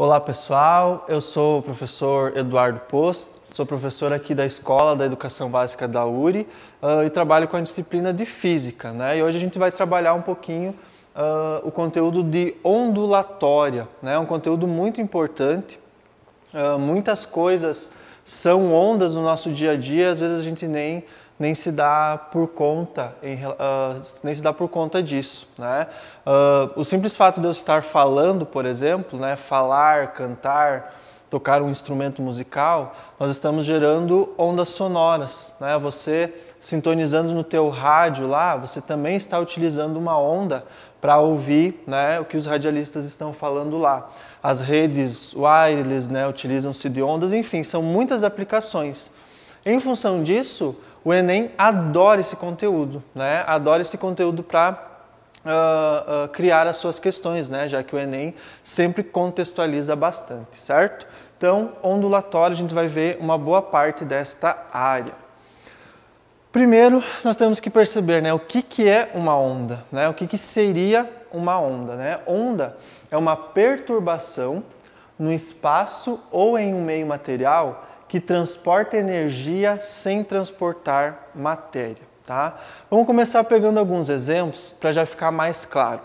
Olá pessoal, eu sou o professor Eduardo Post, sou professor aqui da Escola da Educação Básica da URI uh, e trabalho com a disciplina de Física. Né? E hoje a gente vai trabalhar um pouquinho uh, o conteúdo de ondulatória, né? um conteúdo muito importante. Uh, muitas coisas são ondas no nosso dia a dia, às vezes a gente nem nem se dá por conta em, uh, nem se dá por conta disso né uh, o simples fato de eu estar falando por exemplo né falar cantar tocar um instrumento musical nós estamos gerando ondas sonoras né você sintonizando no teu rádio lá você também está utilizando uma onda para ouvir né, o que os radialistas estão falando lá. As redes wireless né, utilizam-se de ondas, enfim, são muitas aplicações. Em função disso, o Enem adora esse conteúdo, né? adora esse conteúdo para Uh, ah, uh, ah, criar as suas questões, né? já que o Enem sempre contextualiza bastante, certo? Então, ondulatório, a gente vai ver uma boa parte desta área. Primeiro, nós temos que perceber né, o que, que é uma onda, né? o que, que seria uma onda. Né? Onda é uma perturbação no espaço ou em um meio material que transporta energia sem transportar matéria. Tá? Vamos começar pegando alguns exemplos para já ficar mais claro.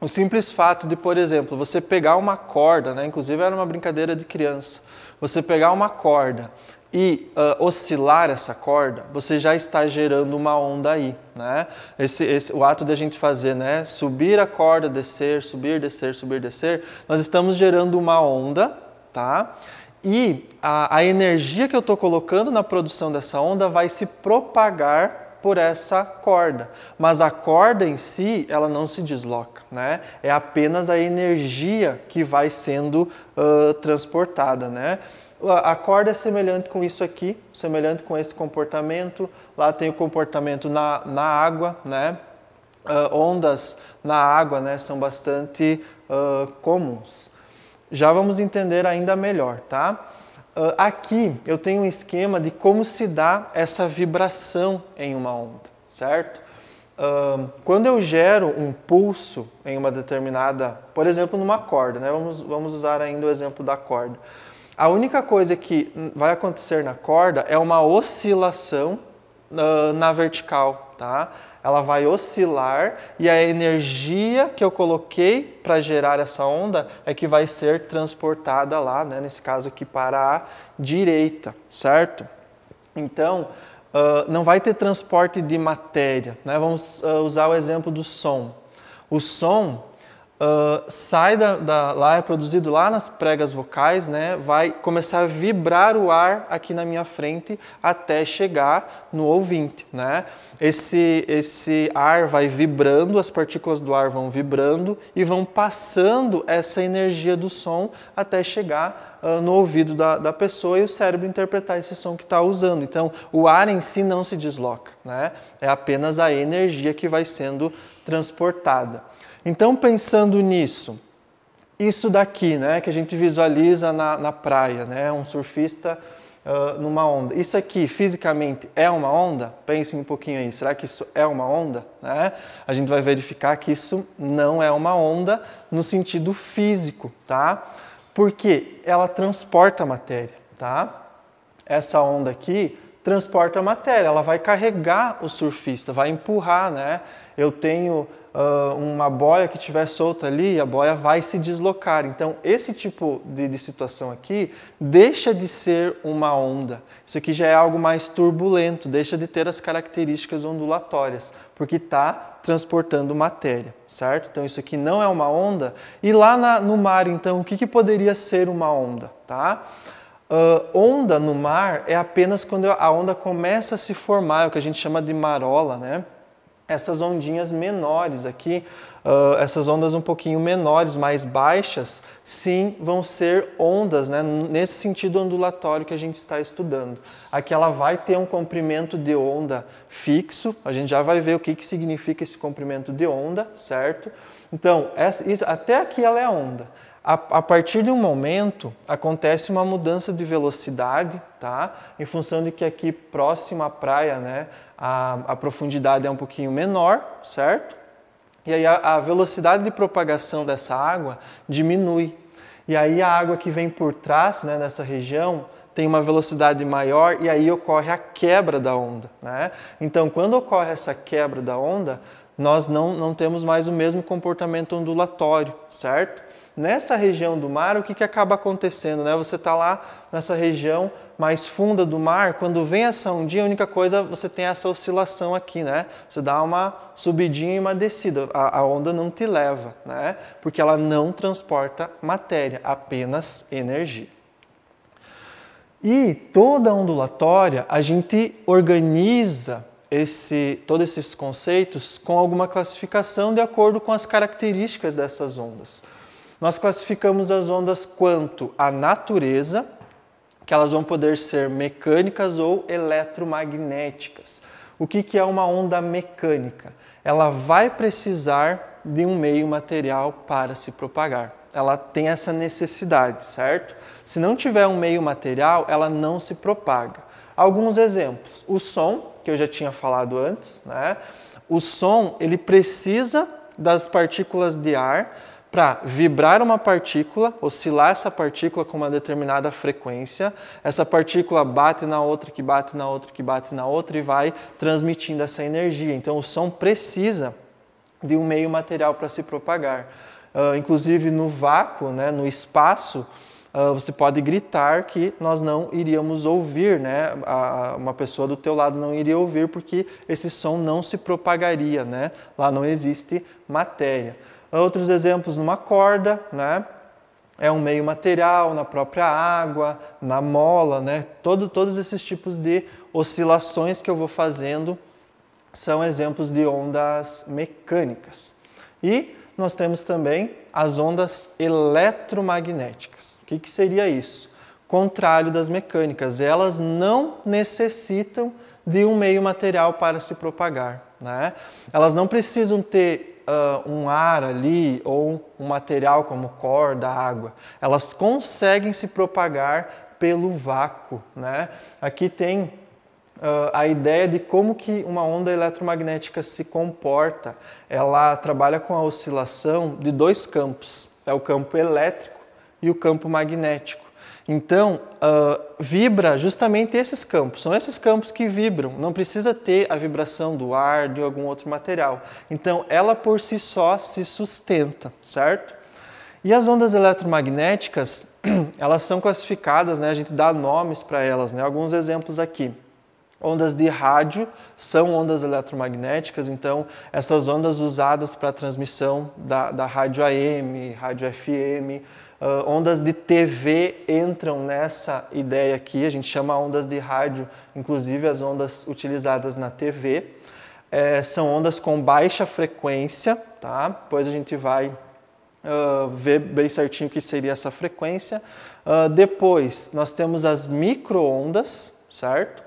O simples fato de, por exemplo, você pegar uma corda, né? inclusive era uma brincadeira de criança, você pegar uma corda e uh, oscilar essa corda, você já está gerando uma onda aí. Né? Esse, esse, o ato de a gente fazer né? subir a corda, descer, subir, descer, subir, descer, nós estamos gerando uma onda, tá? e a, a energia que eu estou colocando na produção dessa onda vai se propagar por essa corda, mas a corda em si ela não se desloca, né? É apenas a energia que vai sendo uh, transportada, né? A corda é semelhante com isso aqui, semelhante com esse comportamento. Lá tem o comportamento na, na água, né? Uh, ondas na água, né? São bastante uh, comuns já vamos entender ainda melhor, tá? Ah, aqui eu tenho um esquema de como se dá essa vibração em uma onda, certo? Ah, quando eu gero um pulso em uma determinada, por exemplo, numa corda, né? vamos, vamos usar ainda o exemplo da corda. A única coisa que vai acontecer na corda é uma oscilação ah, na vertical, tá? ela vai oscilar e a energia que eu coloquei para gerar essa onda é que vai ser transportada lá, né? nesse caso aqui para a direita, certo? Então, uh, não vai ter transporte de matéria. Né? Vamos uh, usar o exemplo do som. O som Uh, sai da, da, lá, é produzido lá nas pregas vocais, né? Vai começar a vibrar o ar aqui na minha frente até chegar no ouvinte, né? Esse, esse ar vai vibrando, as partículas do ar vão vibrando e vão passando essa energia do som até chegar ah, no ouvido da, da pessoa e o cérebro interpretar esse som que está usando. Então, o ar em si não se desloca, né? É apenas a energia que vai sendo transportada. Então, pensando nisso, isso daqui, né, que a gente visualiza na, na praia, né, um surfista uh, numa onda. Isso aqui, fisicamente, é uma onda? Pensem um pouquinho aí, será que isso é uma onda? Né? A gente vai verificar que isso não é uma onda no sentido físico, tá? Porque ela transporta a matéria, tá? Essa onda aqui transporta a matéria, ela vai carregar o surfista, vai empurrar, né? Eu tenho uh, uma boia que estiver solta ali, a boia vai se deslocar. Então, esse tipo de, de situação aqui deixa de ser uma onda. Isso aqui já é algo mais turbulento, deixa de ter as características ondulatórias, porque está transportando matéria, certo? Então isso aqui não é uma onda. E lá na, no mar, então, o que, que, poderia ser uma onda, tá? Uh, onda no mar é apenas quando a onda começa a se formar, é o que a gente chama de marola, né? essas ondinhas menores aqui, uh, essas ondas um pouquinho menores, mais baixas, sim, vão ser ondas, né, nesse sentido ondulatório que a gente está estudando. Aqui ela vai ter um comprimento de onda fixo, a gente já vai ver o que, que significa esse comprimento de onda, certo? Então, essa, isso, até aqui ela é onda. A, a partir de um momento, acontece uma mudança de velocidade, tá? Em função de que aqui próximo à praia, né, a, a profundidade é um pouquinho menor, certo? E aí a, a velocidade de propagação dessa água diminui. E aí a água que vem por trás, né, nessa região, tem uma velocidade maior e aí ocorre a quebra da onda. Né? Então, quando ocorre essa quebra da onda, nós não, não temos mais o mesmo comportamento ondulatório, certo? nessa região do mar, o que, que acaba acontecendo? Né? Você está lá nessa região mais funda do mar, quando vem essa ondinha, a única coisa você tem essa oscilação aqui, né? Você dá uma subidinha e uma descida. A, a onda não te leva, né? Porque ela não transporta matéria, apenas energia. E toda ondulatória a gente organiza esse, todos esses conceitos com alguma classificação de acordo com as características dessas ondas. Nós classificamos as ondas quanto à natureza, que elas vão poder ser mecânicas ou eletromagnéticas. O que, que é uma onda mecânica? Ela vai precisar de um meio material para se propagar. Ela tem essa necessidade, certo? Se não tiver um meio material, ela não se propaga. Alguns exemplos: o som, que eu já tinha falado antes, né? O som ele precisa das partículas de ar para vibrar uma partícula, oscilar essa partícula com uma determinada frequência. Essa partícula bate na outra, que bate na outra, que bate na outra e vai transmitindo essa energia. Então o som precisa de um meio material para se propagar. Uh, inclusive no vácuo, né, no espaço, uh, você pode gritar que nós não iríamos ouvir, né? A, uma pessoa do teu lado não iria ouvir porque esse som não se propagaria, né? Lá não existe matéria. Outros exemplos numa corda, né? É um meio material, na própria água, na mola, né? Todo, todos esses tipos de oscilações que eu vou fazendo são exemplos de ondas mecânicas. E nós temos também as ondas eletromagnéticas. O que, que seria isso? Contrário das mecânicas, elas não necessitam de um meio material para se propagar. Né? Elas não precisam ter uh, um ar ali ou um material como corda, água, elas conseguem se propagar pelo vácuo. Né? Aqui tem Uh, a ideia de como que uma onda eletromagnética se comporta. Ela trabalha com a oscilação de dois campos, é o campo elétrico e o campo magnético. Então, uh, vibra justamente esses campos, são esses campos que vibram, não precisa ter a vibração do ar, de algum outro material. Então, ela por si só se sustenta, certo? E as ondas eletromagnéticas, elas são classificadas, né? a gente dá nomes para elas, né? alguns exemplos aqui. Ondas de rádio são ondas eletromagnéticas, então essas ondas usadas para a transmissão da, da rádio AM, rádio FM, Uh, ondas de TV entram nessa ideia aqui, a gente chama ondas de rádio, inclusive as ondas utilizadas na TV. É, são ondas com baixa frequência, tá? Depois a gente vai uh, ver bem certinho o que seria essa frequência. Uh, depois nós temos as microondas, certo?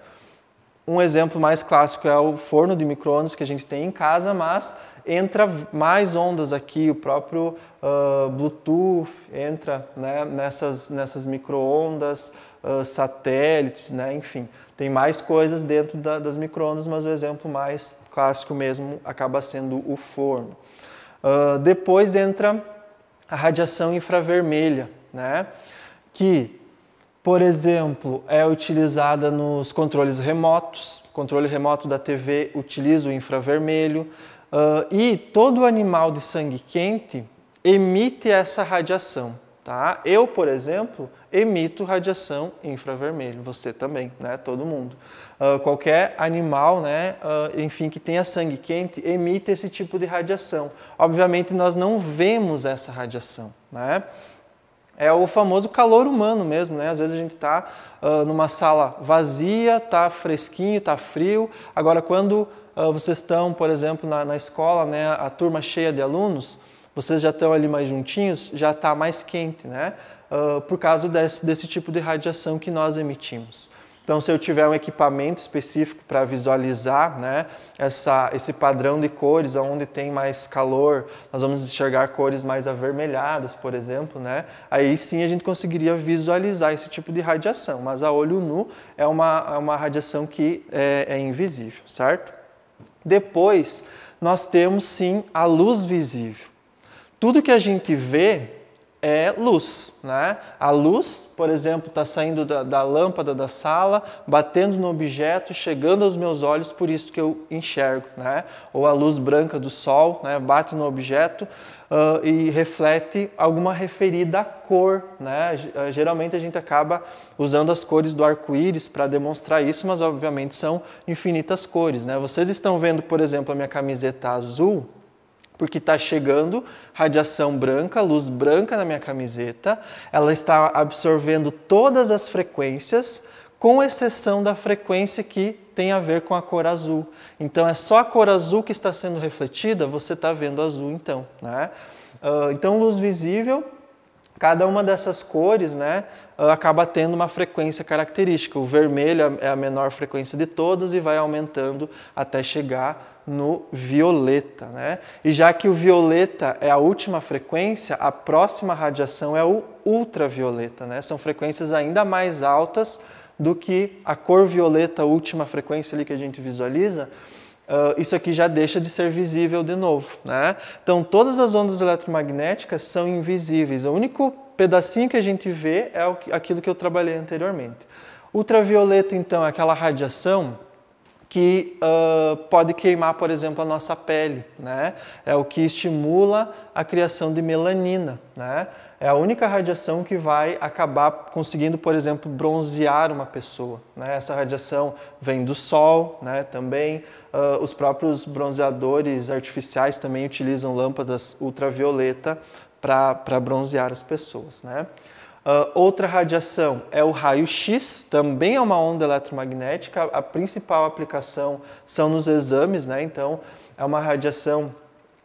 Um exemplo mais clássico é o forno de microondas que a gente tem em casa, mas entra mais ondas aqui, o próprio uh, Bluetooth entra né, nessas, nessas microondas, uh, satélites, né, enfim. Tem mais coisas dentro da, das microondas, mas o exemplo mais clássico mesmo acaba sendo o forno. Uh, depois entra a radiação infravermelha, né, que, por exemplo, é utilizada nos controles remotos. O controle remoto da TV utiliza o infravermelho. Uh, e todo animal de sangue quente emite essa radiação. Tá? Eu, por exemplo, emito radiação infravermelho, você também, né? todo mundo. Uh, qualquer animal, né? Uh, enfim, que tenha sangue quente, emite esse tipo de radiação. Obviamente, nós não vemos essa radiação. Né? é o famoso calor humano mesmo, né? Às vezes a gente está uh, numa sala vazia, tá fresquinho, tá frio. Agora, quando ah, vocês estão, por exemplo, na, na escola, né, a turma cheia de alunos, vocês já estão ali mais juntinhos, já está mais quente, né? Uh, por causa desse, desse tipo de radiação que nós emitimos. Então, se eu tiver um equipamento específico para visualizar né, essa, esse padrão de cores, onde tem mais calor, nós vamos enxergar cores mais avermelhadas, por exemplo, né? aí sim a gente conseguiria visualizar esse tipo de radiação, mas a olho nu é uma, é uma radiação que é, é invisível, certo? Depois, nós temos sim a luz visível. Tudo que a gente vê é luz. Né? A luz, por exemplo, está saindo da, da, lâmpada da sala, batendo no objeto, chegando aos meus olhos, por isso que eu enxergo. Né? Ou a luz branca do sol né? bate no objeto uh, e reflete alguma referida à cor. Né? Ah, geralmente a gente acaba usando as cores do arco-íris para demonstrar isso, mas obviamente são infinitas cores. Né? Vocês estão vendo, por exemplo, a minha camiseta azul, porque está chegando radiação branca, luz branca na minha camiseta, ela está absorvendo todas as frequências, com exceção da frequência que tem a ver com a cor azul. Então é só a cor azul que está sendo refletida, você está vendo azul então. Né? Uh, então luz visível Cada uma dessas cores né, acaba tendo uma frequência característica. O vermelho é, é a menor frequência de todas e vai aumentando até chegar no violeta. Né? E já que o violeta é a última frequência, a próxima radiação é o ultravioleta. Né? São frequências ainda mais altas do que a cor violeta, a última frequência ali que a gente visualiza. Uh, isso aqui já deixa de ser visível de novo. Né? Então, todas as ondas eletromagnéticas são invisíveis. O único pedacinho que a gente vê é aquilo que eu trabalhei anteriormente. Ultravioleta, então, é aquela radiação que uh, pode queimar, por exemplo, a nossa pele. Né? É o que estimula a criação de melanina. Né? é a única radiação que vai acabar conseguindo, por exemplo, bronzear uma pessoa. Né? Essa radiação vem do sol né? também, uh, os próprios bronzeadores artificiais também utilizam lâmpadas ultravioleta para bronzear as pessoas. Né? Uh, outra radiação é o raio-x, também é uma onda eletromagnética. A, principal aplicação são nos exames, né? então é uma radiação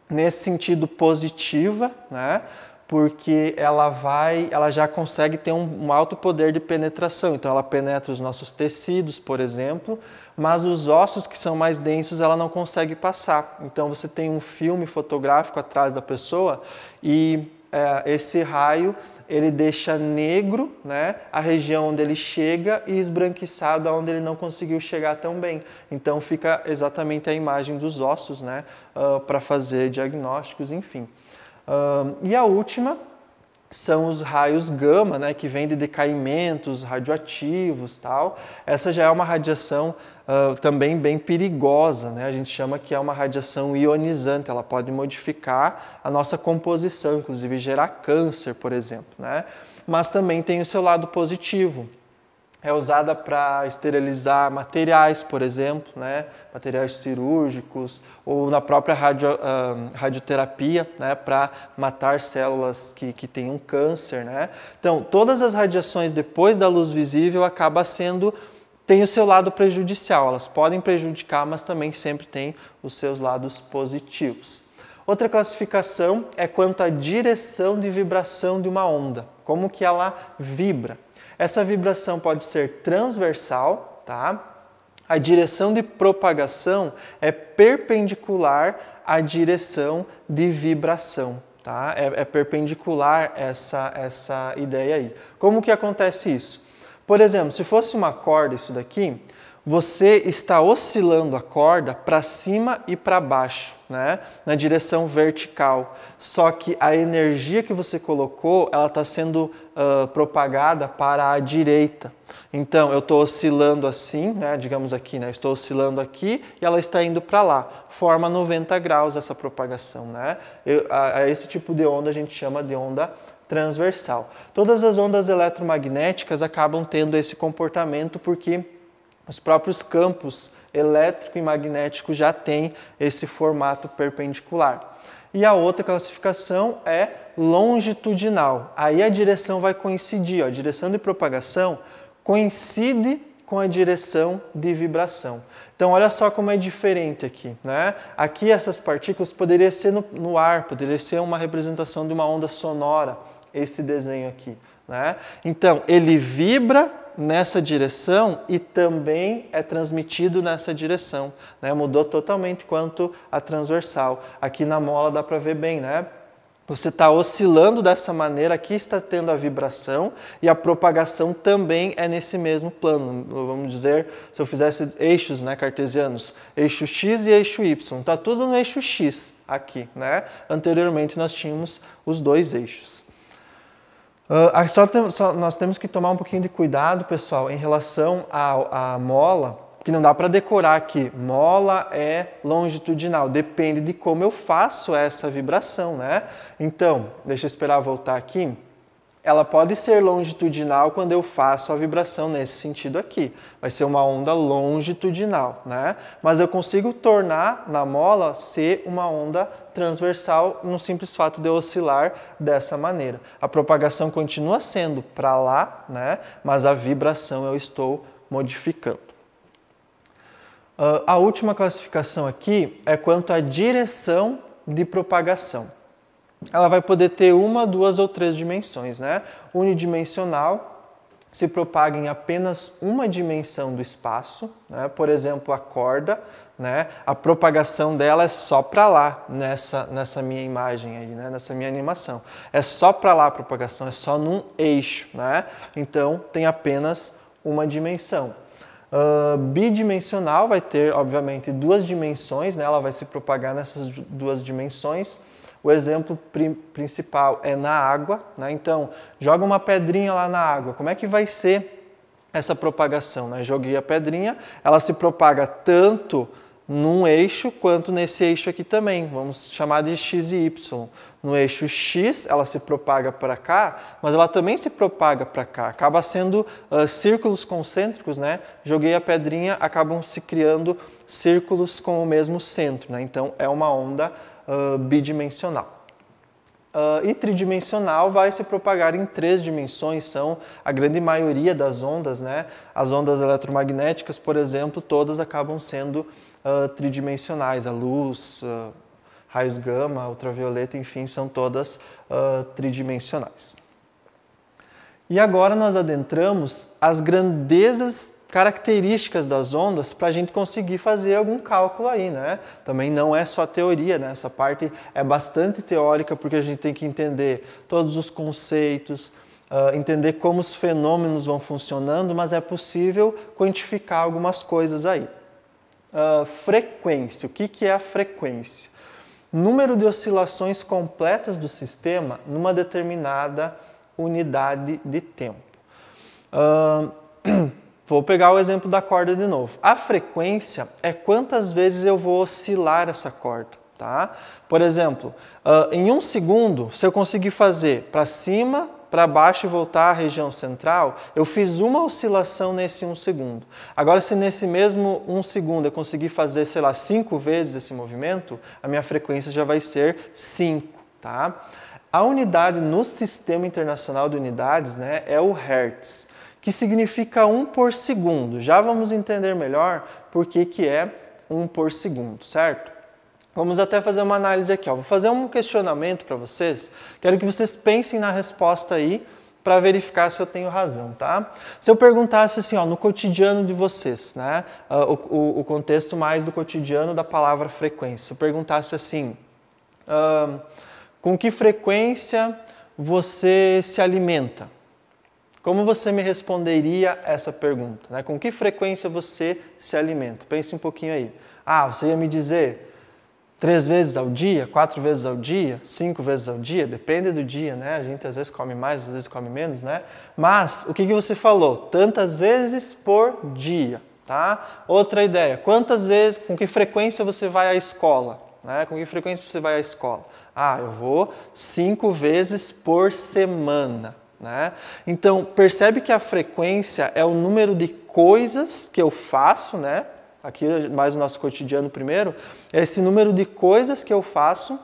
nesse sentido positiva, né? porque ela vai, ela já consegue ter um, um, alto poder de penetração. Então ela penetra os nossos tecidos, por exemplo, mas os ossos que são mais densos ela não consegue passar. Então você tem um filme fotográfico atrás da pessoa e é, esse raio ele deixa negro né, a região onde ele chega e esbranquiçado aonde ele não conseguiu chegar tão bem. Então fica exatamente a imagem dos ossos né, uh, ah, para fazer diagnósticos, enfim e a última são os raios gama, né, que vêm de decaimentos radioativos tal. Essa já é uma radiação uh, também bem perigosa, né? a gente chama que é uma radiação ionizante, ela pode modificar a nossa composição, inclusive gerar câncer, por exemplo. Né? Mas também tem o seu lado positivo é usada para esterilizar materiais, por exemplo, né? materiais cirúrgicos, ou na própria radio, radioterapia, né? para matar células que, que têm um câncer. Né? Então, todas as radiações depois da luz visível acaba sendo tem o seu lado prejudicial, elas podem prejudicar, mas também sempre tem os seus lados positivos. Outra classificação é quanto à direção de vibração de uma onda, como que ela vibra. Essa vibração pode ser transversal, tá? A direção de propagação é perpendicular à direção de vibração, tá? É, é perpendicular essa, essa ideia aí. Como que acontece isso? Por exemplo, se fosse uma corda isso daqui, você está oscilando a corda para cima e para baixo, né? na direção vertical. Só que a energia que você colocou, ela está sendo uh, propagada para a direita. Então, eu estou oscilando assim, né? digamos aqui, né? estou oscilando aqui e ela está indo para lá. Forma 90 graus essa propagação. Né? Eu, a, a esse tipo de onda a gente chama de onda transversal. Todas as ondas eletromagnéticas acabam tendo esse comportamento porque os próprios campos elétrico e magnético já têm esse formato perpendicular. E a outra classificação é longitudinal. Aí a direção vai coincidir, ó. a direção de propagação coincide com a direção de vibração. Então, olha só como é diferente aqui. Né? Aqui, essas partículas poderiam ser no, no ar, poderia ser uma representação de uma onda sonora, esse desenho aqui. Né? Então, ele vibra nessa direção e também é transmitido nessa direção. Né? Mudou totalmente quanto a transversal. Aqui na mola dá para ver bem, né? Você está oscilando dessa maneira, aqui está tendo a vibração e a propagação também é nesse mesmo plano. Vamos dizer, se eu fizesse eixos né, cartesianos, eixo X e eixo Y, está tudo no eixo X aqui. Né? Anteriormente nós tínhamos os dois eixos. Uh, só, tem, só nós temos que tomar um pouquinho de cuidado, pessoal, em relação à mola, que não dá para decorar aqui. Mola é longitudinal, depende de como eu faço essa vibração, né? Então, deixa eu esperar voltar aqui. Ela pode ser longitudinal quando eu faço a vibração nesse sentido aqui. Vai ser uma onda longitudinal, né? Mas eu consigo tornar na mola ser uma onda transversal no simples fato de oscilar dessa maneira. A propagação continua sendo para lá, né? mas a vibração eu estou modificando. Uh, a última classificação aqui é quanto à direção de propagação. Ela vai poder ter uma, duas ou três dimensões, né? Unidimensional, se propaga em apenas uma dimensão do espaço, né? por exemplo, a corda né? A propagação dela é só para lá nessa nessa minha imagem aí, né? Nessa minha animação. É só para lá a propagação, é só num eixo, né? Então tem apenas uma dimensão. Uh, bidimensional vai ter, obviamente, duas dimensões, né? Ela vai se propagar nessas duas dimensões. O exemplo principal é na água, né? Então joga uma pedrinha lá na água. Como é que vai ser essa propagação? Né? Joguei a pedrinha, ela se propaga tanto num eixo, quanto nesse eixo aqui também. Vamos chamar de x e y. No eixo x, ela se propaga para cá, mas ela também se propaga para cá. Acaba sendo uh, círculos concêntricos, né? Joguei a pedrinha, acabam se criando círculos com o mesmo centro, né? Então, é uma onda uh, bidimensional. Uh, e tridimensional vai se propagar em três dimensões, são a grande maioria das ondas, né? As ondas eletromagnéticas, por exemplo, todas acabam sendo uh, tridimensionais, a luz, uh, raios gama, ultravioleta, enfim, são todas uh, tridimensionais. E agora nós adentramos as grandezas características das ondas para a gente conseguir fazer algum cálculo aí, né? Também não é só teoria, né? Essa parte é bastante teórica porque a gente tem que entender todos os conceitos, Uh, entender como os fenômenos vão funcionando, mas é possível quantificar algumas coisas aí uh, frequência. O que, que é a frequência? Número de oscilações completas do sistema numa determinada unidade de tempo. Uh, vou pegar o exemplo da corda de novo. A frequência é quantas vezes eu vou oscilar essa corda. Tá? Por exemplo, uh, em um segundo, se eu conseguir fazer para cima, para baixo e voltar à região central, eu fiz uma oscilação nesse um segundo. Agora, se nesse mesmo um segundo eu conseguir fazer, sei lá, cinco vezes esse movimento, a minha frequência já vai ser 5. Tá? A unidade no Sistema Internacional de Unidades né, é o Hertz, que significa 1 um por segundo. Já vamos entender melhor por que, que é 1 um por segundo, certo? Vamos até fazer uma análise aqui. Ó. Vou fazer um questionamento para vocês. Quero que vocês pensem na resposta aí para verificar se eu tenho razão, tá? Se eu perguntasse assim, ó, no cotidiano de vocês, né? Uh, o, o, contexto mais do cotidiano da palavra frequência. Se eu perguntasse assim, uh, com que frequência você se alimenta? Como você me responderia essa pergunta? Né? Com que frequência você se alimenta? Pense um pouquinho aí. Ah, você ia me dizer três vezes ao dia, quatro vezes ao dia, cinco vezes ao dia, depende do dia, né? A gente às vezes come mais, às vezes come menos, né? Mas o que, que você falou? Tantas vezes por dia, tá? Outra ideia, quantas vezes, com que frequência você vai à escola? Né? Com que frequência você vai à escola? Ah, eu vou cinco vezes por semana. Né? Então, percebe que a frequência é o número de coisas que eu faço, né? aqui mais o nosso cotidiano primeiro, é esse número de coisas que eu faço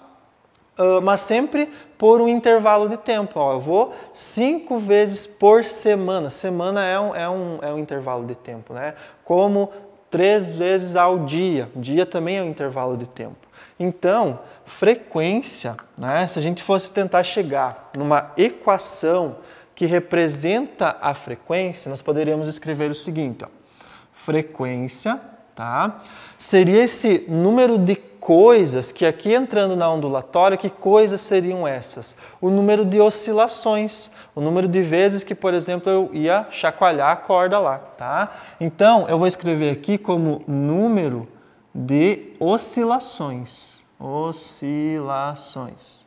ah, mas sempre por um intervalo de tempo. eu vou cinco vezes por semana. Semana é um, é um, é um intervalo de tempo, né? Como três vezes ao dia. Dia também é um intervalo de tempo. Então, frequência, né? se a gente fosse tentar chegar numa equação que representa a frequência, nós poderíamos escrever o seguinte: ó, frequência tá? Seria esse número de coisas que aqui entrando na ondulatória, que coisas seriam essas? O número de oscilações, o número de vezes que, por exemplo, eu ia chacoalhar a corda lá, tá? Então, eu vou escrever aqui como número de oscilações, oscilações,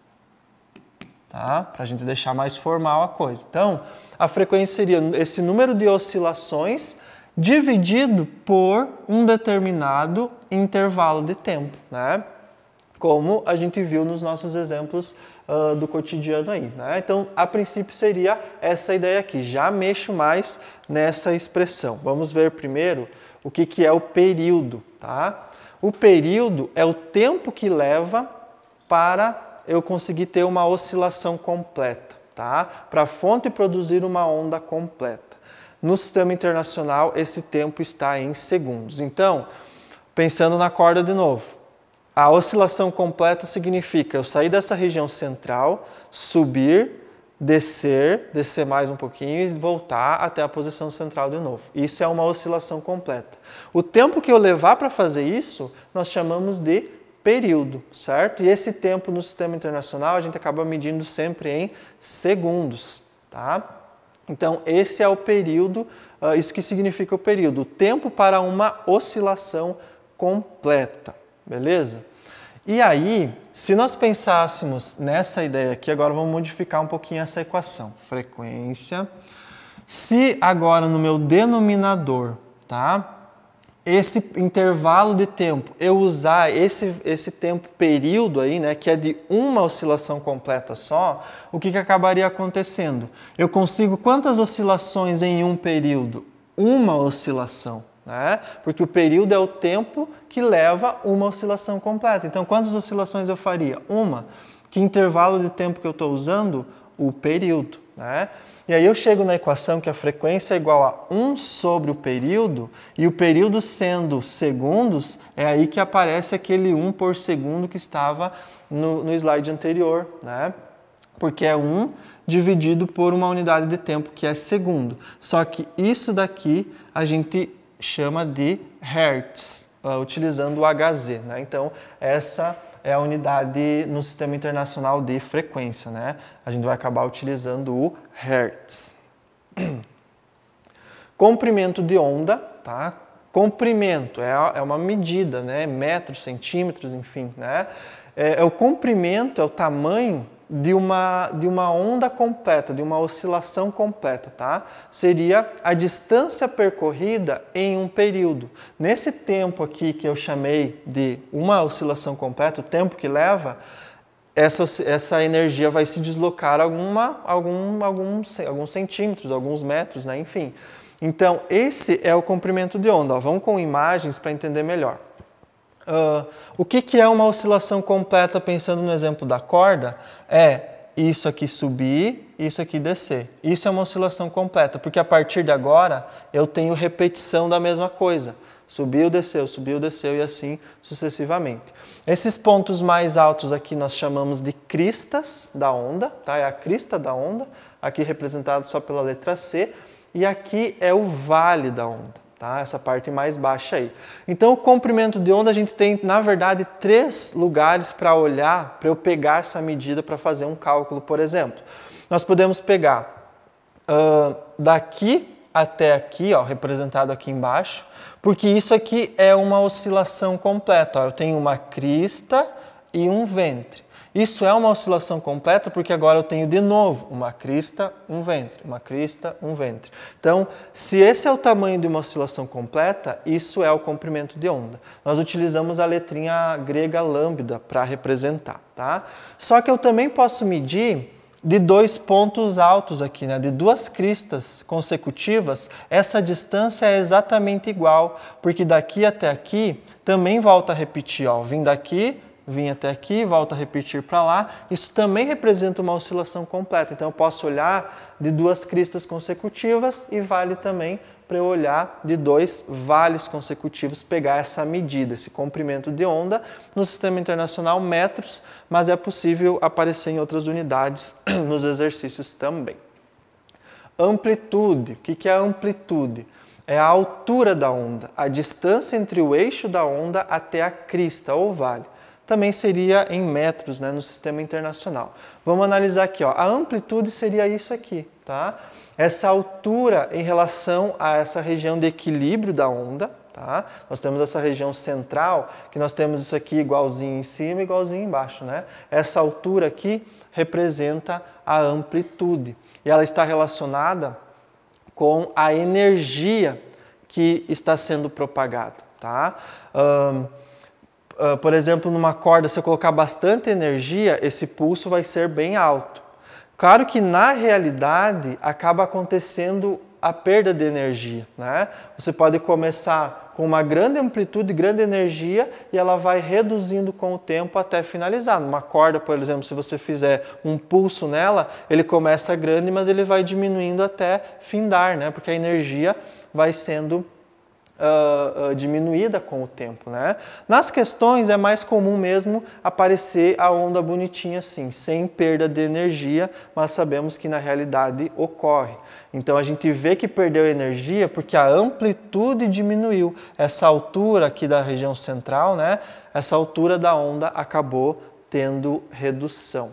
tá? Para a gente deixar mais formal a coisa. Então, a frequência seria esse número de oscilações dividido por um determinado intervalo de tempo, né? Como a gente viu nos nossos exemplos uh, do cotidiano aí, né? Então, a princípio seria essa ideia aqui. Já mexo mais nessa expressão. Vamos ver primeiro o que, que é o período, tá? O período é o tempo que leva para eu conseguir ter uma oscilação completa, tá? Para a fonte produzir uma onda completa. No sistema internacional, esse tempo está em segundos. Então, pensando na corda de novo, a oscilação completa significa eu sair dessa região central, subir, descer, descer mais um pouquinho e voltar até a posição central de novo. Isso é uma oscilação completa. O tempo que eu levar para fazer isso, nós chamamos de período, certo? E esse tempo no sistema internacional a gente acaba medindo sempre em segundos, tá? Então, esse é o período, ah, isso que significa o período, o tempo para uma oscilação completa, beleza? E aí, se nós pensássemos nessa ideia aqui, agora vamos modificar um pouquinho essa equação. Frequência. Se agora no meu denominador, tá? esse intervalo de tempo, eu usar esse, esse tempo período aí, né, que é de uma oscilação completa só, o que, que acabaria acontecendo? Eu consigo quantas oscilações em um período? Uma oscilação. Né? Porque o período é o tempo que leva uma oscilação completa. Então, quantas oscilações eu faria? Uma. Que intervalo de tempo que eu estou usando? O período. Né? E aí eu chego na equação que a frequência é igual a 1 sobre o período, e o período sendo segundos, é aí que aparece aquele 1 por segundo que estava no, no slide anterior, né? porque é 1 dividido por uma unidade de tempo que é segundo. Só que isso daqui a gente chama de hertz, ah, utilizando o HZ. Né? Então, essa é a unidade no sistema internacional de frequência, né? A gente vai acabar utilizando o Hertz. Comprimento de onda, tá? Comprimento é, é uma medida, né? Metros, centímetros, enfim, né? É, é o comprimento, é o tamanho de uma, de uma onda completa, de uma oscilação completa, tá? Seria a distância percorrida em um período. Nesse tempo aqui que eu chamei de uma oscilação completa, o tempo que leva, essa, essa energia vai se deslocar alguma, algum, alguns, alguns centímetros, alguns metros, né? enfim. Então, esse é o comprimento de onda. Ó, vamos com imagens para entender melhor. Uh, o que, que é uma oscilação completa, pensando no exemplo da corda? É isso aqui subir, isso aqui descer. Isso é uma oscilação completa, porque a partir de agora eu tenho repetição da mesma coisa. Subiu, desceu, subiu, desceu e assim sucessivamente. Esses pontos mais altos aqui nós chamamos de cristas da onda, tá? É a crista da onda, aqui representado só pela letra C, e aqui é o vale da onda tá? Essa parte mais baixa aí. Então, o comprimento de onda a gente tem, na verdade, três lugares para olhar, para eu pegar essa medida para fazer um cálculo, por exemplo. Nós podemos pegar uh, daqui até aqui, ó, representado aqui embaixo, porque isso aqui é uma oscilação completa. Ó. Eu tenho uma crista e um ventre. Isso é uma oscilação completa porque agora eu tenho de novo uma crista, um ventre, uma crista, um ventre. Então, se esse é o tamanho de uma oscilação completa, isso é o comprimento de onda. Nós utilizamos a letrinha grega lambda para representar, tá? Só que eu também posso medir de dois pontos altos aqui, né? de duas cristas consecutivas, essa distância é exatamente igual, porque daqui até aqui também volta a repetir, ó, vim daqui, vim até aqui, volto a repetir para lá. Isso também representa uma oscilação completa. Então eu posso olhar de duas cristas consecutivas e vale também para eu olhar de dois vales consecutivos, pegar essa medida, esse comprimento de onda no sistema internacional metros, mas é possível aparecer em outras unidades nos exercícios também. Amplitude. O que é amplitude? É a altura da onda, a distância entre o eixo da onda até a crista ou vale também seria em metros né, no sistema internacional. Vamos analisar aqui. Ó. A amplitude seria isso aqui. Tá? Essa altura em relação a essa região de equilíbrio da onda. Tá? Nós temos essa região central, que nós temos isso aqui igualzinho em cima igualzinho embaixo. Né? Essa altura aqui representa a amplitude. E ela está relacionada com a energia que está sendo propagada. Tá? Um, ah, por exemplo, numa corda, se eu colocar bastante energia, esse pulso vai ser bem alto. Claro que na realidade acaba acontecendo a perda de energia, né? Você pode começar com uma grande amplitude, grande energia e ela vai reduzindo com o tempo até finalizar. Numa corda, por exemplo, se você fizer um pulso nela, ele começa grande, mas ele vai diminuindo até findar, né? Porque a energia vai sendo Uh, diminuída com o tempo, né? Nas questões é mais comum mesmo aparecer a onda bonitinha assim, sem perda de energia, mas sabemos que na realidade ocorre. Então a gente vê que perdeu energia porque a amplitude diminuiu. Essa altura aqui da região central, né? Essa altura da onda acabou tendo redução.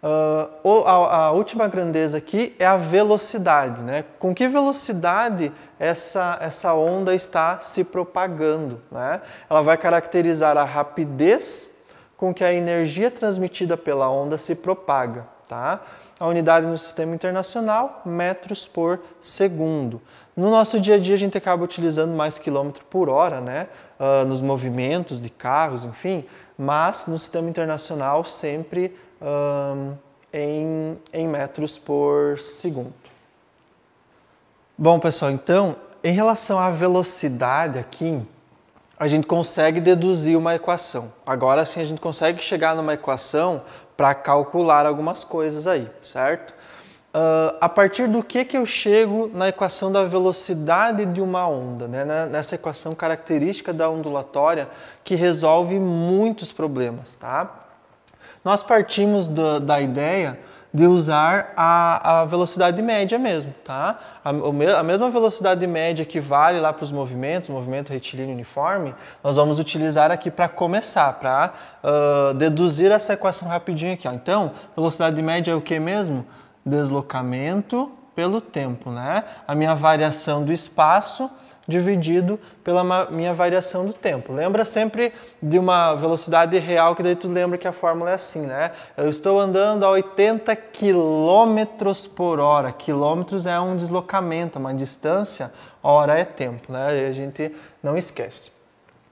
Uh, a, a, última grandeza aqui é a velocidade, né? Com que velocidade essa, essa onda está se propagando, né? Ela vai caracterizar a rapidez com que a energia transmitida pela onda se propaga, tá? A unidade no sistema internacional, metros por segundo. No nosso dia a dia a gente acaba utilizando mais quilômetro por hora, né? Uh, nos movimentos de carros, enfim, mas no sistema internacional sempre um, em, em metros por segundo. Bom, pessoal, então, em relação à velocidade aqui, a gente consegue deduzir uma equação. Agora sim a gente consegue chegar numa equação para calcular algumas coisas aí, certo? Uh, a partir do que, que eu chego na equação da velocidade de uma onda, né? né nessa equação característica da ondulatória que resolve muitos problemas, tá? nós partimos do, da ideia de usar a, a velocidade média mesmo, tá? A, a mesma velocidade média que vale lá para os movimentos, movimento retilíneo uniforme, nós vamos utilizar aqui para começar, para uh, deduzir essa equação rapidinho aqui. Ó. Então, velocidade média é o que mesmo? Deslocamento pelo tempo, né? A minha variação do espaço dividido pela minha variação do tempo. Lembra sempre de uma velocidade real, que daí tu lembra que a fórmula é assim, né? Eu estou andando a 80 km por hora. Quilômetros é um deslocamento, uma distância, hora é tempo, né? E a gente não esquece.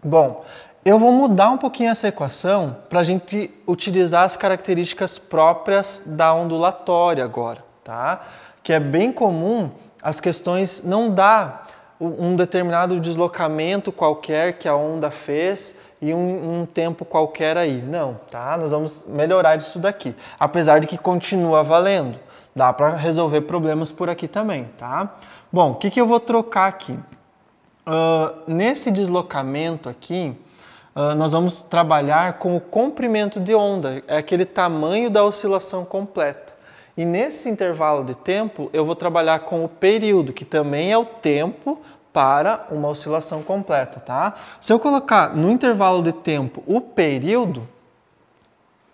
Bom, eu vou mudar um pouquinho essa equação para a gente utilizar as características próprias da ondulatória agora, tá? Que é bem comum as questões não dar um determinado deslocamento qualquer que a onda fez e um, um, tempo qualquer aí. Não, tá? Nós vamos melhorar isso daqui. Apesar de que continua valendo. Dá para resolver problemas por aqui também, tá? Bom, o que, que eu vou trocar aqui? Uh, nesse deslocamento aqui, uh, nós vamos trabalhar com o comprimento de onda. É aquele tamanho da oscilação completa. E nesse intervalo de tempo, eu vou trabalhar com o período, que também é o tempo para uma oscilação completa, tá? Se eu colocar no intervalo de tempo o período,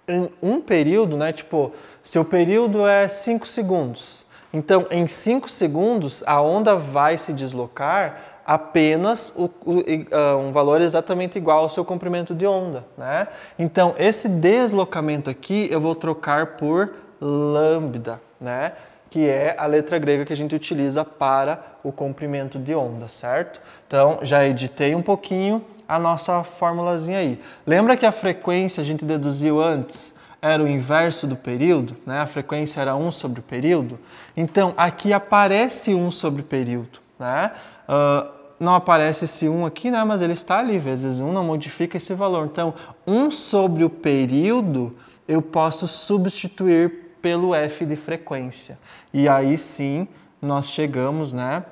em um período, né, tipo, se o período é 5 segundos, então em 5 segundos a onda vai se deslocar apenas o, o, ah, um valor exatamente igual ao seu comprimento de onda. Né? Então, esse deslocamento aqui eu vou trocar por lambda, né? que é a letra grega que a gente utiliza para o comprimento de onda, certo? Então, já editei um pouquinho a nossa formulazinha aí. Lembra que a frequência a gente deduziu antes? Era o inverso do período, né? A frequência era 1 sobre o período. Então, aqui aparece 1 sobre o período, né? Uh, não aparece esse 1 aqui, né? Mas ele está ali, vezes 1, não modifica esse valor. Então, 1 sobre o período eu posso substituir pelo f de frequência. E aí sim nós chegamos né,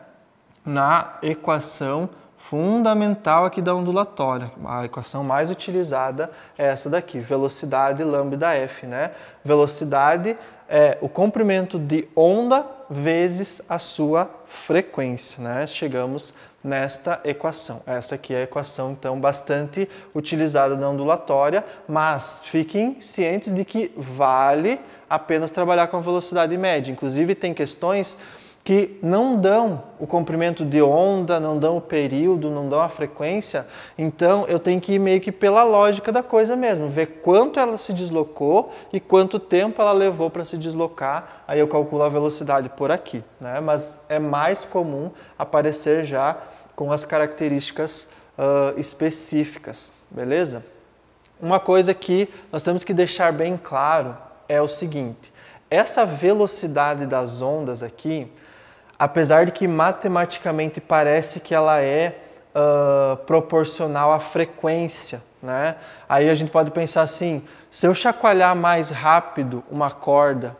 na equação fundamental aqui da ondulatória. A equação mais utilizada é essa daqui, velocidade lambda f. Né? Velocidade é o comprimento de onda vezes a sua frequência. Né? Chegamos nesta equação. Essa aqui é a equação, então, bastante utilizada na ondulatória, mas fiquem cientes de que vale apenas trabalhar com a velocidade média. Inclusive, tem questões que não dão o comprimento de onda, não dão o período, não dão a frequência. Então eu tenho que ir meio que pela lógica da coisa mesmo, ver quanto ela se deslocou e quanto tempo ela levou para se deslocar. Aí eu calculo a velocidade por aqui, né? Mas é mais comum aparecer já com as características uh, específicas, beleza? Uma coisa que nós temos que deixar bem claro é o seguinte: essa velocidade das ondas aqui, apesar de que matematicamente parece que ela é uh, proporcional à frequência, né? Aí a gente pode pensar assim: se eu chacoalhar mais rápido uma corda,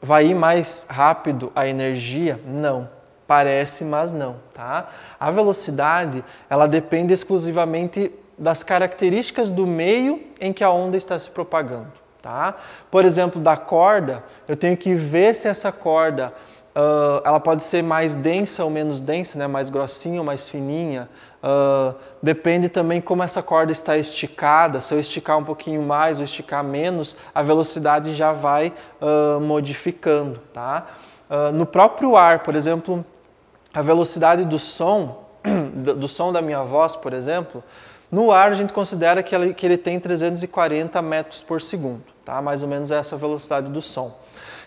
vai ir mais rápido a energia? Não. Parece, mas não, tá? A velocidade, ela depende exclusivamente das características do meio em que a onda está se propagando. Tá? Por exemplo, da corda, eu tenho que ver se essa corda uh, ela pode ser mais densa ou menos densa, né? mais grossinha ou mais fininha. Uh, depende também como essa corda está esticada. Se eu esticar um pouquinho mais ou esticar menos, a velocidade já vai uh, modificando. Tá? no próprio ar, por exemplo, a velocidade do som, do som da minha voz, por exemplo, no ar, a gente considera que ele, que ele tem 340 metros por segundo, tá? mais ou menos essa velocidade do som.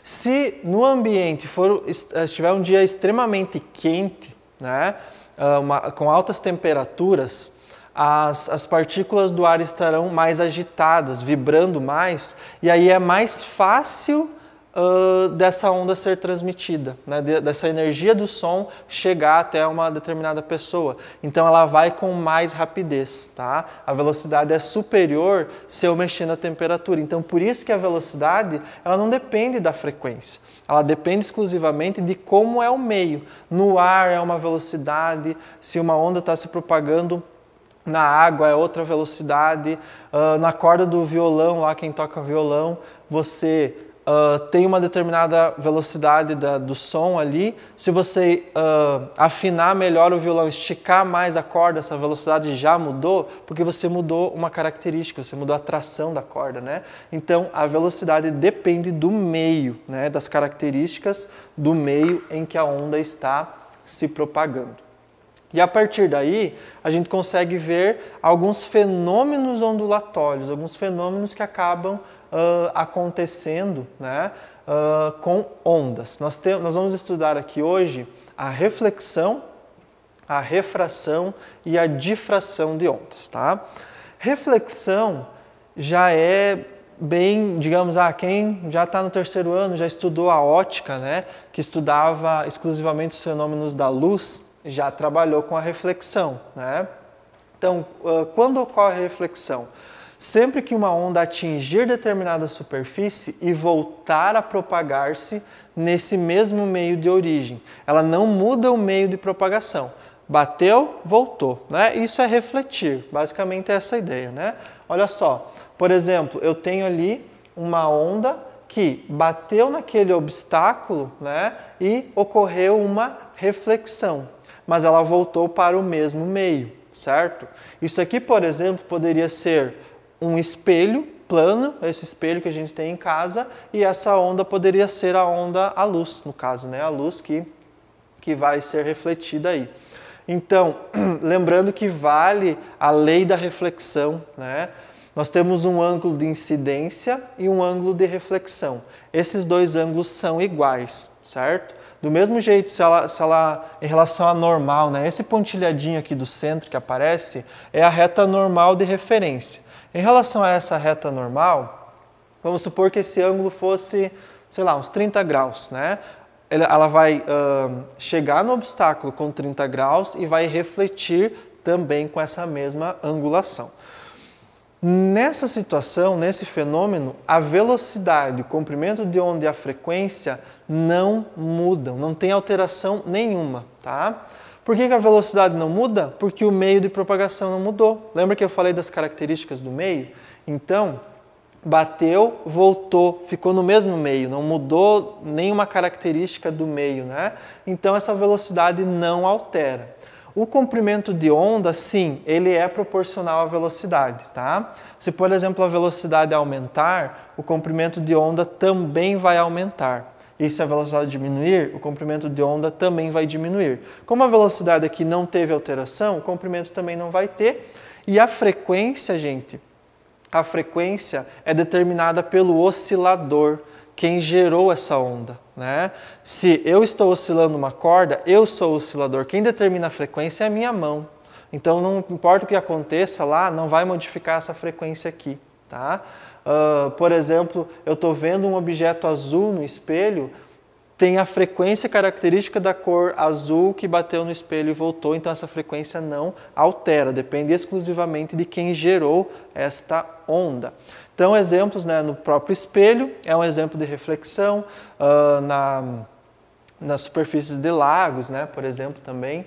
Se no ambiente for, eh, estiver um dia extremamente quente, né, ah, uma, com altas temperaturas, as, as partículas do ar estarão mais agitadas, vibrando mais, e aí é mais fácil uh, dessa onda ser transmitida, né? De, dessa energia do som chegar até uma determinada pessoa. Então ela vai com mais rapidez, tá? A velocidade é superior se eu mexer na temperatura. Então por isso que a velocidade ela não depende da frequência, ela depende exclusivamente de como é o meio. No ar é uma velocidade, se uma onda está se propagando na água é outra velocidade, uh, na corda do violão, lá quem toca violão, você uh, tem uma determinada velocidade da, do som ali, se você uh, afinar melhor o violão, esticar mais a corda, essa velocidade já mudou, porque você mudou uma característica, você mudou a tração da corda, né? Então a velocidade depende do meio, né? Das características do meio em que a onda está se propagando. E a partir daí, a gente consegue ver alguns fenômenos ondulatórios, alguns fenômenos que acabam uh, acontecendo né, uh, com ondas. Nós, te, nós vamos estudar aqui hoje a reflexão, a refração e a difração de ondas. Tá? Reflexão já é bem, digamos, ah, quem já está no terceiro ano, já estudou a ótica, né, que estudava exclusivamente os fenômenos da luz, já trabalhou com a reflexão. Né? Então, ah, quando ocorre a reflexão? Sempre que uma onda atingir determinada superfície e voltar a propagar-se nesse mesmo meio de origem, ela não muda o meio de propagação. Bateu, voltou, né? Isso é refletir, basicamente é essa ideia, né? Olha só, por exemplo, eu tenho ali uma onda que bateu naquele obstáculo, né? E ocorreu uma reflexão, mas ela voltou para o mesmo meio, certo? Isso aqui, por exemplo, poderia ser um espelho plano, esse espelho que a gente tem em casa, e essa onda poderia ser a onda a luz, no caso, né? A luz que, que vai ser refletida aí. Então, lembrando que vale a lei da reflexão, né? Nós temos um ângulo de incidência e um ângulo de reflexão. Esses dois ângulos são iguais, certo? Do mesmo jeito, se ela, se ela em relação à normal, né? Esse pontilhadinho aqui do centro que aparece é a reta normal de referência. Em relação a essa reta normal, vamos supor que esse ângulo fosse, sei lá, uns 30 graus, né? Ela vai uh, chegar no obstáculo com 30 graus e vai refletir também com essa mesma angulação. Nessa situação, nesse fenômeno, a velocidade, o comprimento de onda e a frequência não mudam, não tem alteração nenhuma, tá? Por que, a velocidade não muda? Porque o meio de propagação não mudou. Lembra que eu falei das características do meio? Então, bateu, voltou, ficou no mesmo meio, não mudou nenhuma característica do meio, né? Então essa velocidade não altera. O comprimento de onda, sim, ele é proporcional à velocidade, tá? Se, por exemplo, a velocidade aumentar, o comprimento de onda também vai aumentar e se a velocidade diminuir, o comprimento de onda também vai diminuir. Como a velocidade aqui não teve alteração, o comprimento também não vai ter. E a frequência, gente, a frequência é determinada pelo oscilador, quem gerou essa onda. Né? Se eu estou oscilando uma corda, eu sou o oscilador. Quem determina a frequência é a minha mão. Então não importa o que aconteça lá, não vai modificar essa frequência aqui. Tá? Ah, por exemplo, eu estou vendo um objeto azul no espelho, tem a frequência característica da cor azul que bateu no espelho e voltou, então essa frequência não altera, depende exclusivamente de quem gerou esta onda. Então, exemplos né, no próprio espelho, é um exemplo de reflexão, uh, na, nas superfícies de lagos, né, por exemplo, também.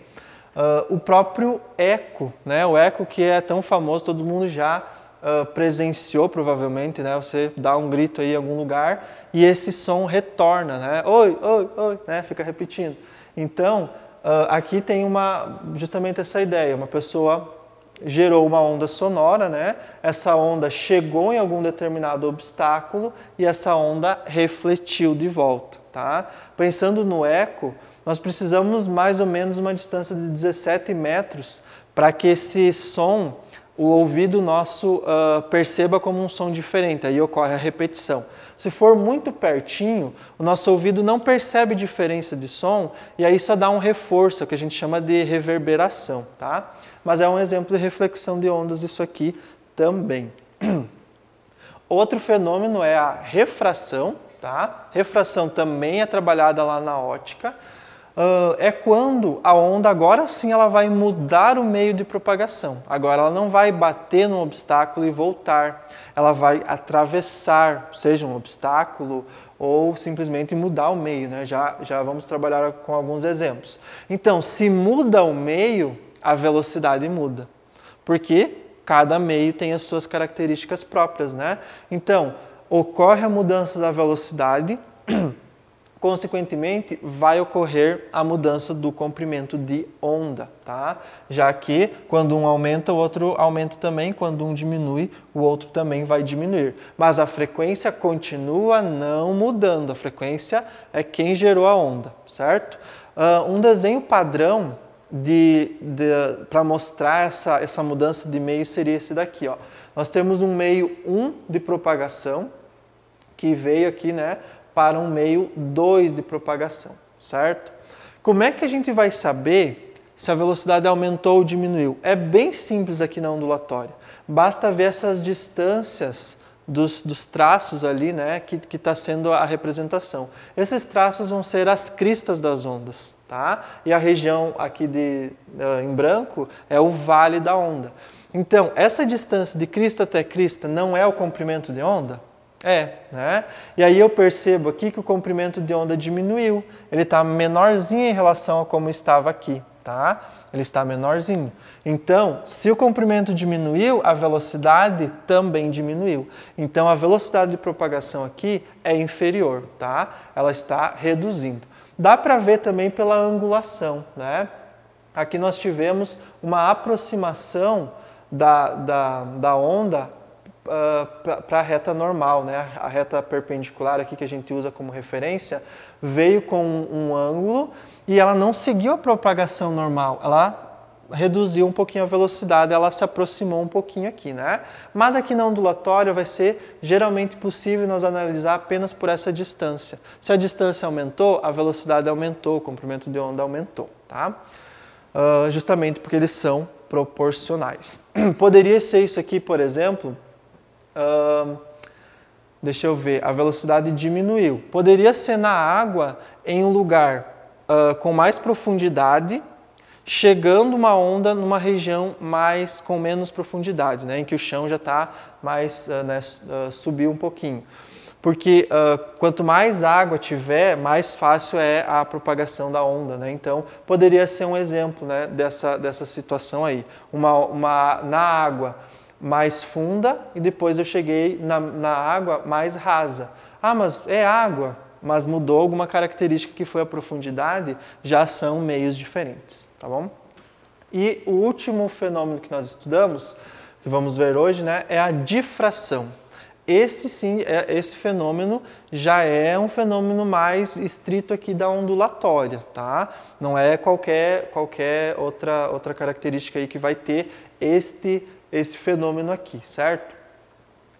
Uh, o próprio eco, né, o eco que é tão famoso, todo mundo já uh, presenciou provavelmente, né? Você dá um grito aí em algum lugar e esse som retorna, né? Oi, oi, oi, né? Fica repetindo. Então, uh, aqui tem uma justamente essa ideia, uma pessoa gerou uma onda sonora, né? Essa onda chegou em algum determinado obstáculo e essa onda refletiu de volta, tá? Pensando no eco, nós precisamos mais ou menos uma distância de 17 metros para que esse som o ouvido nosso uh, perceba como um som diferente, aí ocorre a repetição. Se for muito pertinho, o nosso ouvido não percebe diferença de som e aí só dá um reforço, que a gente chama de reverberação, tá? Mas é um exemplo de reflexão de ondas isso aqui também. Outro fenômeno é a refração, tá? Refração também é trabalhada lá na ótica uh, é quando a onda agora sim ela vai mudar o meio de propagação. Agora ela não vai bater num obstáculo e voltar, ela vai atravessar, seja um obstáculo ou simplesmente mudar o meio. Né? Já, já vamos trabalhar com alguns exemplos. Então, se muda o meio, a velocidade muda, porque cada meio tem as suas características próprias. Né? Então, ocorre a mudança da velocidade. consequentemente vai ocorrer a mudança do comprimento de onda, tá? Já que quando um aumenta, o outro aumenta também, quando um diminui, o outro também vai diminuir. Mas a frequência continua não mudando, a frequência é quem gerou a onda, certo? Uh, um desenho padrão de, de para mostrar essa, essa mudança de meio seria esse daqui, ó. Nós temos um meio 1 um de propagação, que veio aqui, né, para um meio 2 de propagação, certo? Como é que a gente vai saber se a velocidade aumentou ou diminuiu? É bem simples aqui na ondulatória. Basta ver essas distâncias dos, dos traços ali, né, que está sendo a representação. Esses traços vão ser as cristas das ondas, tá? E a região aqui de, eh, em branco é o vale da onda. Então, essa distância de crista até crista não é o comprimento de onda? É, né? E aí eu percebo aqui que o comprimento de onda diminuiu. Ele está menorzinho em relação a como estava aqui, tá? Ele está menorzinho. Então, se o comprimento diminuiu, a velocidade também diminuiu. Então, a velocidade de propagação aqui é inferior, tá? Ela está reduzindo. Dá para ver também pela angulação, né? Aqui nós tivemos uma aproximação da, da, da onda ah, para a reta normal, né? a reta perpendicular aqui que a gente usa como referência, veio com um, um ângulo e ela não seguiu a propagação normal, ela reduziu um pouquinho a velocidade, ela se aproximou um pouquinho aqui, né? Mas aqui na ondulatória vai ser geralmente possível nós analisar apenas por essa distância. Se a distância aumentou, a velocidade aumentou, o comprimento de onda aumentou, tá? Uh, justamente porque eles são proporcionais. Poderia ser isso aqui, por exemplo, Uh, deixa eu ver, a velocidade diminuiu. Poderia ser na água em um lugar uh, com mais profundidade, chegando uma onda numa região mais com menos profundidade, né, em que o chão já está mais uh, né, ah, subiu um pouquinho. Porque ah, quanto mais água tiver, mais fácil é a propagação da onda, né? Então poderia ser um exemplo, né, dessa dessa situação aí, uma, uma na água mais funda e depois eu cheguei na, na água mais rasa. Ah, mas é água, mas mudou alguma característica que foi a profundidade, já são meios diferentes, tá bom? E o último fenômeno que nós estudamos, que vamos ver hoje, né, é a difração. Esse sim, é, esse fenômeno já é um fenômeno mais estrito aqui da ondulatória, tá? Não é qualquer qualquer outra outra característica aí que vai ter este esse fenômeno aqui, certo?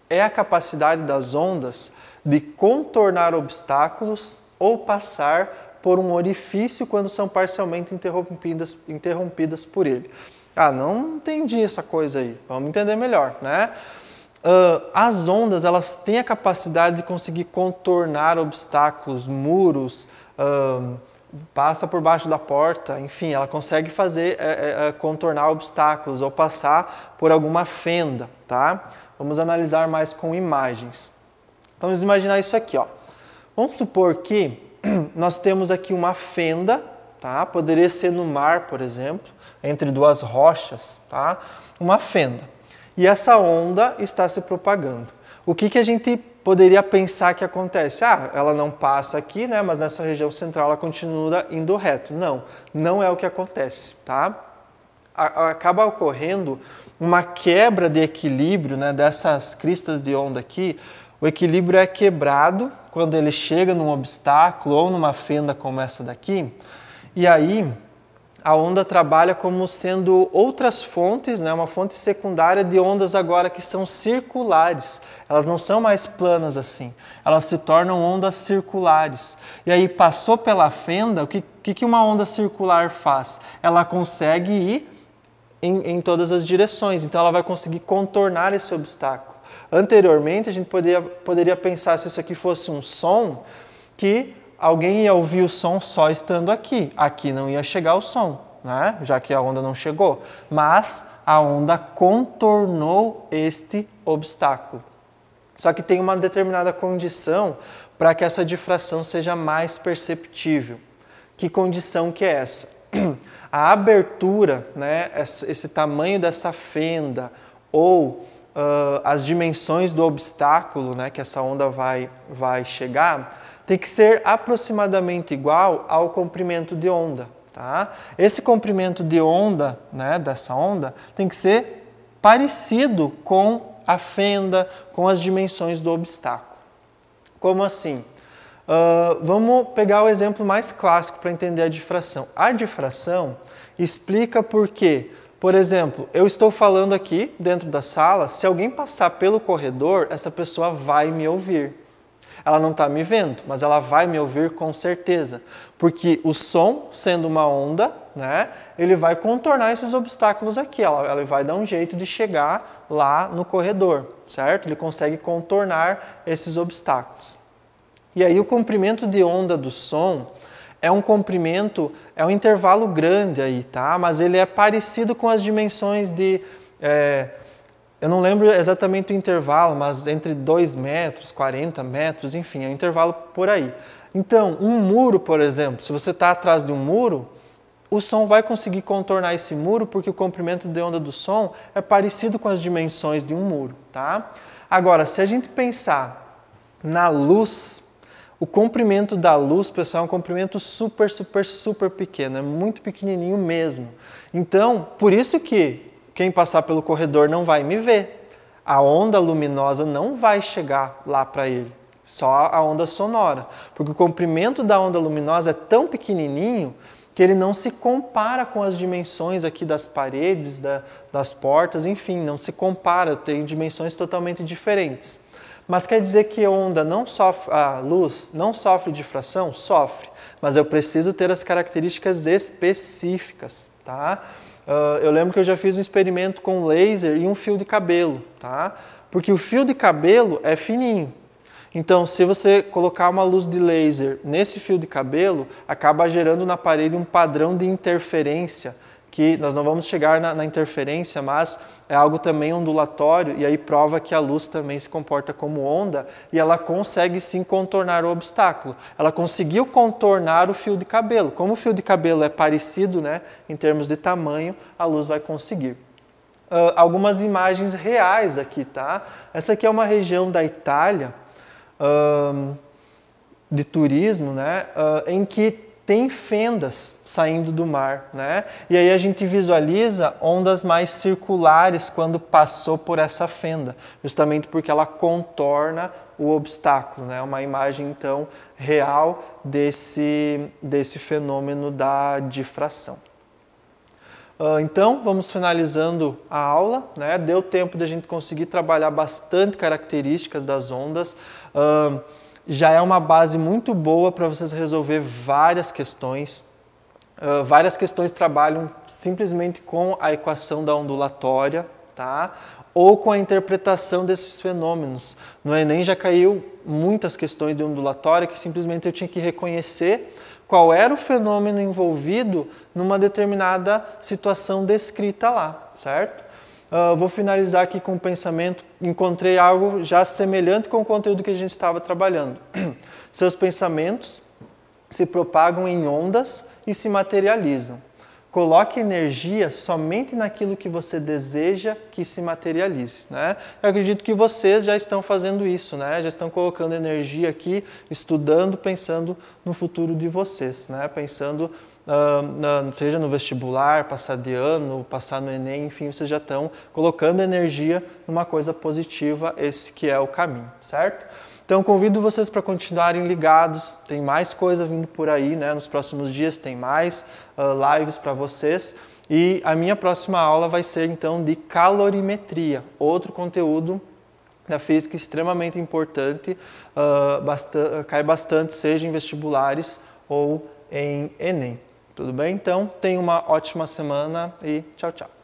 É a capacidade das ondas de contornar obstáculos ou passar por um orifício quando são parcialmente interrompidas, interrompidas por ele. Ah, não entendi essa coisa aí. Vamos entender melhor, né? Uh, as ondas elas têm a capacidade de conseguir contornar obstáculos, muros, uh, passa por baixo da porta, enfim, ela consegue fazer é, é, é, contornar obstáculos ou passar por alguma fenda, tá? Vamos analisar mais com imagens. Vamos imaginar isso aqui, ó. Vamos supor que nós temos aqui uma fenda, tá? Poderia ser no mar, por exemplo, entre duas rochas, tá? Uma fenda. E essa onda está se propagando. O que, que a gente poderia pensar que acontece, ah, ela não passa aqui, né, mas nessa região central ela continua indo reto. Não, não é o que acontece, tá? Acaba ocorrendo uma quebra de equilíbrio né, dessas cristas de onda aqui. O equilíbrio é quebrado quando ele chega num obstáculo ou numa fenda como essa daqui. E aí a onda trabalha como sendo outras fontes, né, uma fonte secundária de ondas agora que são circulares. Elas não são mais planas assim, elas se tornam ondas circulares. E aí passou pela fenda, o que, que uma onda circular faz? Ela consegue ir em, em todas as direções, então ela vai conseguir contornar esse obstáculo. Anteriormente, a gente poderia, poderia pensar se isso aqui fosse um som que alguém ia ouvir o som só estando aqui. Aqui não ia chegar o som, né? já que a onda não chegou. Mas a onda contornou este obstáculo. Só que tem uma determinada condição para que essa difração seja mais perceptível. Que condição que é essa? A abertura, né, esse tamanho dessa fenda ou uh, as dimensões do obstáculo né, que essa onda vai, vai chegar, tem que ser aproximadamente igual ao comprimento de onda. Tá? Esse comprimento de onda, né, dessa onda, tem que ser parecido com a fenda, com as dimensões do obstáculo. Como assim? Uh, vamos pegar o exemplo mais clássico para entender a difração. A difração explica por quê. Por exemplo, eu estou falando aqui dentro da sala, se alguém passar pelo corredor, essa pessoa vai me ouvir. Ela não está me vendo, mas ela vai me ouvir com certeza, porque o som, sendo uma onda, né, ele vai contornar esses obstáculos aqui. Ela, ela vai dar um jeito de chegar lá no corredor, certo? Ele consegue contornar esses obstáculos. E aí o comprimento de onda do som é um comprimento, é um intervalo grande aí, tá? Mas ele é parecido com as dimensões de é, eu não lembro exatamente o intervalo, mas entre 2 metros, 40 metros, enfim, é um intervalo por aí. Então, um muro, por exemplo, se você está atrás de um muro, o som vai conseguir contornar esse muro porque o comprimento de onda do som é parecido com as dimensões de um muro, tá? Agora, se a gente pensar na luz, o comprimento da luz, pessoal, é um comprimento super, super, super pequeno, é muito pequenininho mesmo. Então, por isso que quem passar pelo corredor não vai me ver. A onda luminosa não vai chegar lá para ele, só a onda sonora, porque o comprimento da onda luminosa é tão pequenininho que ele não se compara com as dimensões aqui das paredes, da, das portas, enfim, não se compara, tem dimensões totalmente diferentes. Mas quer dizer que a onda não sofre, a luz não sofre difração? Sofre, mas eu preciso ter as características específicas, tá? Uh, eu lembro que eu já fiz um experimento com laser e um fio de cabelo, tá? Porque o fio de cabelo é fininho. Então, se você colocar uma luz de laser nesse fio de cabelo, acaba gerando na parede um padrão de interferência que nós não vamos chegar na, na, interferência, mas é algo também ondulatório e aí prova que a luz também se comporta como onda e ela consegue sim contornar o obstáculo. Ela conseguiu contornar o fio de cabelo. Como o fio de cabelo é parecido, né, em termos de tamanho, a luz vai conseguir. Uh, algumas imagens reais aqui, tá? Essa aqui é uma região da Itália. de turismo, né, uh, em que tem fendas saindo do mar, né? E aí a gente visualiza ondas mais circulares quando passou por essa fenda, justamente porque ela contorna o obstáculo, né? Uma imagem então real desse desse fenômeno da difração. Ah, então, vamos finalizando a aula. Né? Deu tempo de a gente conseguir trabalhar bastante características das ondas. Ah, já é uma base muito boa para vocês resolver várias questões. Uh, várias questões trabalham simplesmente com a equação da ondulatória, tá? ou com a interpretação desses fenômenos. No Enem é? já caiu muitas questões de ondulatória que simplesmente eu tinha que reconhecer qual era o fenômeno envolvido numa determinada situação descrita lá, certo? Uh, vou finalizar aqui com um pensamento. Encontrei algo já semelhante com o conteúdo que a gente estava trabalhando. Seus pensamentos se propagam em ondas e se materializam. Coloque energia somente naquilo que você deseja que se materialize. Né? Eu acredito que vocês já estão fazendo isso, né? já estão colocando energia aqui, estudando, pensando no futuro de vocês, né? pensando ah, seja no vestibular, passar de ano, passar no Enem, enfim, vocês já estão colocando energia numa coisa positiva, esse que é o caminho, certo? Então convido vocês para continuarem ligados, tem mais coisa vindo por aí, né? Nos próximos dias tem mais uh, lives para vocês. E a minha próxima aula vai ser então de calorimetria, outro conteúdo da física extremamente importante, uh, cai bastante, seja em vestibulares ou em Enem. Tudo bem? Então, tenha uma ótima semana e tchau, tchau.